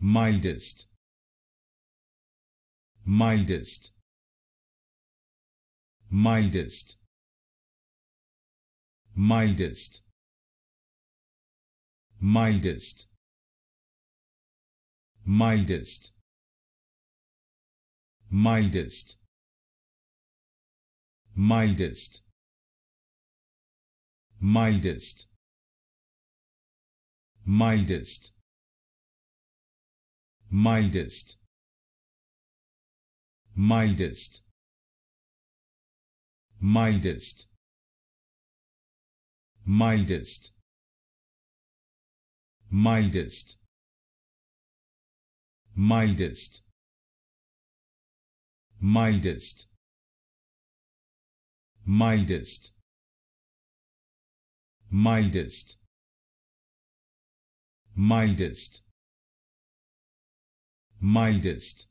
mildest mildest mildest mildest mildest mildest mildest mildest mildest mildest mildest mildest mildest mildest mildest mildest mildest mildest mildest mildest mildest